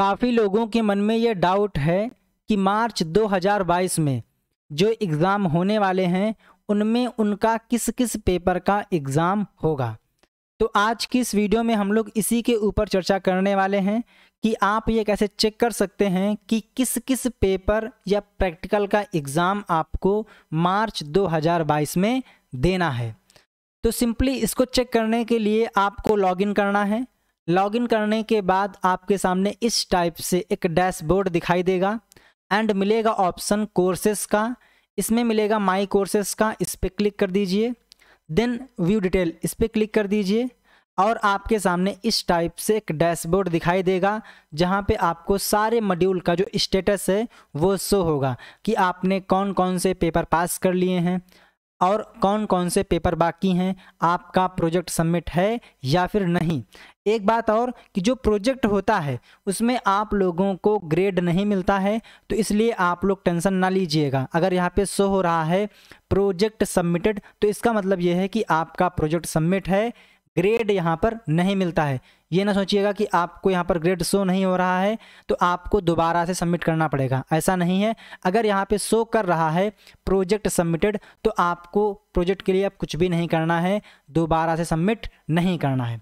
काफ़ी लोगों के मन में ये डाउट है कि मार्च 2022 में जो एग्ज़ाम होने वाले हैं उनमें उनका किस किस पेपर का एग्ज़ाम होगा तो आज की इस वीडियो में हम लोग इसी के ऊपर चर्चा करने वाले हैं कि आप ये कैसे चेक कर सकते हैं कि किस किस पेपर या प्रैक्टिकल का एग्ज़ाम आपको मार्च 2022 में देना है तो सिंपली इसको चेक करने के लिए आपको लॉगिन करना है लॉगिन करने के बाद आपके सामने इस टाइप से एक डैशबोर्ड दिखाई देगा एंड मिलेगा ऑप्शन कोर्सेज का इसमें मिलेगा माई कोर्सेज का इस पर क्लिक कर दीजिए देन व्यू डिटेल इस पर क्लिक कर दीजिए और आपके सामने इस टाइप से एक डैशबोर्ड दिखाई देगा जहाँ पे आपको सारे मॉड्यूल का जो स्टेटस है वो शो होगा कि आपने कौन कौन से पेपर पास कर लिए हैं और कौन कौन से पेपर बाकी हैं आपका प्रोजेक्ट सबमिट है या फिर नहीं एक बात और कि जो प्रोजेक्ट होता है उसमें आप लोगों को ग्रेड नहीं मिलता है तो इसलिए आप लोग टेंशन ना लीजिएगा अगर यहाँ पे शो हो रहा है प्रोजेक्ट सबमिटेड तो इसका मतलब यह है कि आपका प्रोजेक्ट सबमिट है ग्रेड यहाँ पर नहीं मिलता है ये ना सोचिएगा कि आपको यहाँ पर ग्रेड शो नहीं हो रहा है तो आपको दोबारा से सबमिट करना पड़ेगा ऐसा नहीं है अगर यहाँ पे शो कर रहा है प्रोजेक्ट सबमिटेड तो आपको प्रोजेक्ट के लिए अब कुछ भी नहीं करना है दोबारा से सबमिट नहीं करना है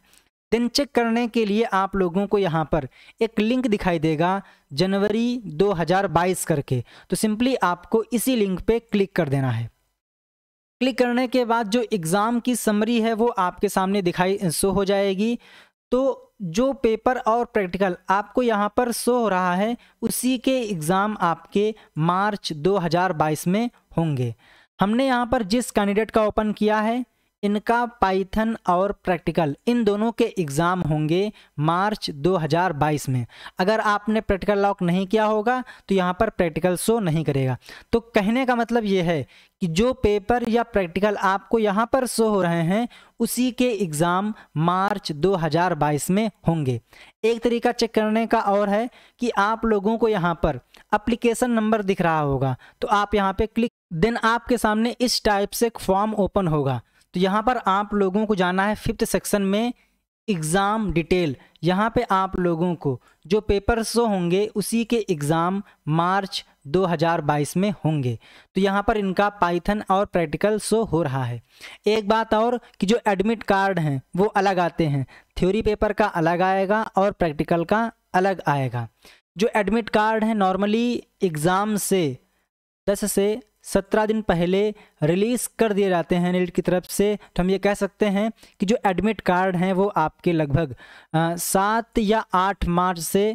दिन चेक करने के लिए आप लोगों को यहाँ पर एक लिंक दिखाई देगा जनवरी 2022 करके तो सिंपली आपको इसी लिंक पे क्लिक कर देना है क्लिक करने के बाद जो एग्ज़ाम की समरी है वो आपके सामने दिखाई शो हो जाएगी तो जो पेपर और प्रैक्टिकल आपको यहाँ पर शो हो रहा है उसी के एग्ज़ाम आपके मार्च 2022 में होंगे हमने यहाँ पर जिस कैंडिडेट का ओपन किया है इनका पाइथन और प्रैक्टिकल इन दोनों के एग्ज़ाम होंगे मार्च 2022 में अगर आपने प्रैक्टिकल लॉक नहीं किया होगा तो यहाँ पर प्रैक्टिकल शो नहीं करेगा तो कहने का मतलब ये है कि जो पेपर या प्रैक्टिकल आपको यहाँ पर शो हो रहे हैं उसी के एग्ज़ाम मार्च 2022 में होंगे एक तरीका चेक करने का और है कि आप लोगों को यहाँ पर अप्लीकेशन नंबर दिख रहा होगा तो आप यहाँ पर क्लिक देन आपके सामने इस टाइप से एक फॉर्म ओपन होगा तो यहाँ पर आप लोगों को जाना है फिफ्थ सेक्शन में एग्ज़ाम डिटेल यहाँ पे आप लोगों को जो पेपर शो होंगे उसी के एग्ज़ाम मार्च 2022 में होंगे तो यहाँ पर इनका पाइथन और प्रैक्टिकल शो हो रहा है एक बात और कि जो एडमिट कार्ड हैं वो अलग आते हैं थ्योरी पेपर का अलग आएगा और प्रैक्टिकल का अलग आएगा जो एडमिट कार्ड हैं नॉर्मली एग्ज़ाम से दस से सत्रह दिन पहले रिलीज़ कर दिए जाते हैं नीट की तरफ से तो हम ये कह सकते हैं कि जो एडमिट कार्ड हैं वो आपके लगभग सात या आठ मार्च से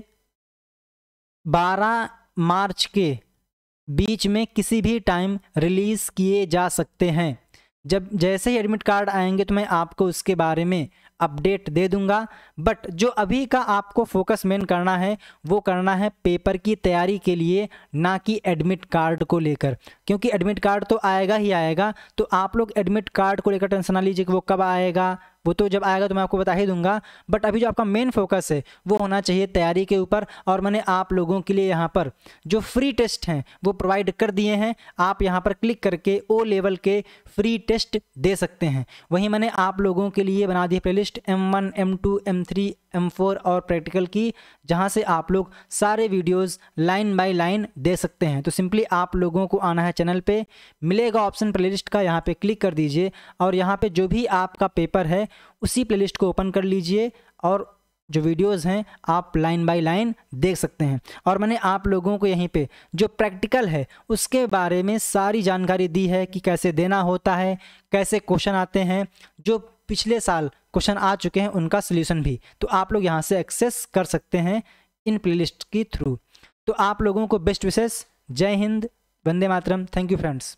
बारह मार्च के बीच में किसी भी टाइम रिलीज़ किए जा सकते हैं जब जैसे ही एडमिट कार्ड आएंगे तो मैं आपको उसके बारे में अपडेट दे दूंगा बट जो अभी का आपको फोकस मेन करना है वो करना है पेपर की तैयारी के लिए ना कि एडमिट कार्ड को लेकर क्योंकि एडमिट कार्ड तो आएगा ही आएगा तो आप लोग एडमिट कार्ड को लेकर टेंशन ना लीजिए कि वो कब आएगा वो तो जब आएगा तो मैं आपको बता ही दूंगा बट अभी जो आपका मेन फोकस है वो होना चाहिए तैयारी के ऊपर और मैंने आप लोगों के लिए यहाँ पर जो फ्री टेस्ट हैं वो प्रोवाइड कर दिए हैं आप यहाँ पर क्लिक करके ओ लेवल के फ्री टेस्ट दे सकते हैं वहीं मैंने आप लोगों के लिए बना दी play list M one M two M three M four और प्रैक्टिकल की जहाँ से आप लोग सारे वीडियोज़ लाइन बाई लाइन दे सकते हैं तो सिंपली आप लोगों को आना है चैनल पर मिलेगा ऑप्शन लिस्ट का यहाँ पर क्लिक कर दीजिए और यहाँ पर जो भी आपका पेपर है उसी प्ले को ओपन कर लीजिए और जो वीडियोस हैं आप लाइन बाय लाइन देख सकते हैं और मैंने आप लोगों को यहीं पे जो प्रैक्टिकल है उसके बारे में सारी जानकारी दी है कि कैसे देना होता है कैसे क्वेश्चन आते हैं जो पिछले साल क्वेश्चन आ चुके हैं उनका सोल्यूशन भी तो आप लोग यहाँ से एक्सेस कर सकते हैं इन प्लेलिस्ट के थ्रू तो आप लोगों को बेस्ट विशेष जय हिंद वंदे मातरम थैंक यू फ्रेंड्स